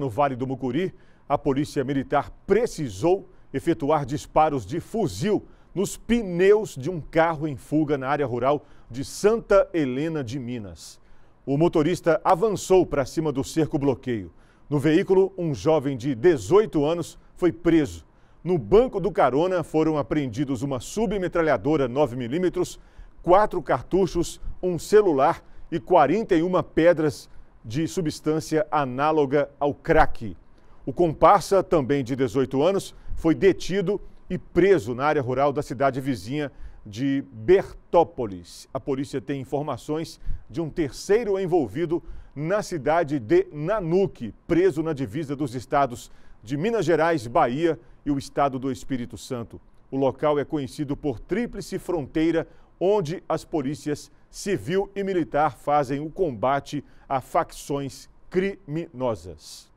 No Vale do Mucuri, a polícia militar precisou efetuar disparos de fuzil nos pneus de um carro em fuga na área rural de Santa Helena de Minas. O motorista avançou para cima do cerco-bloqueio. No veículo, um jovem de 18 anos foi preso. No banco do carona foram apreendidos uma submetralhadora 9mm, quatro cartuchos, um celular e 41 pedras de substância análoga ao crack. O comparsa, também de 18 anos, foi detido e preso na área rural da cidade vizinha de Bertópolis. A polícia tem informações de um terceiro envolvido na cidade de Nanuque, preso na divisa dos estados de Minas Gerais, Bahia e o estado do Espírito Santo. O local é conhecido por tríplice fronteira onde as polícias civil e militar fazem o combate a facções criminosas.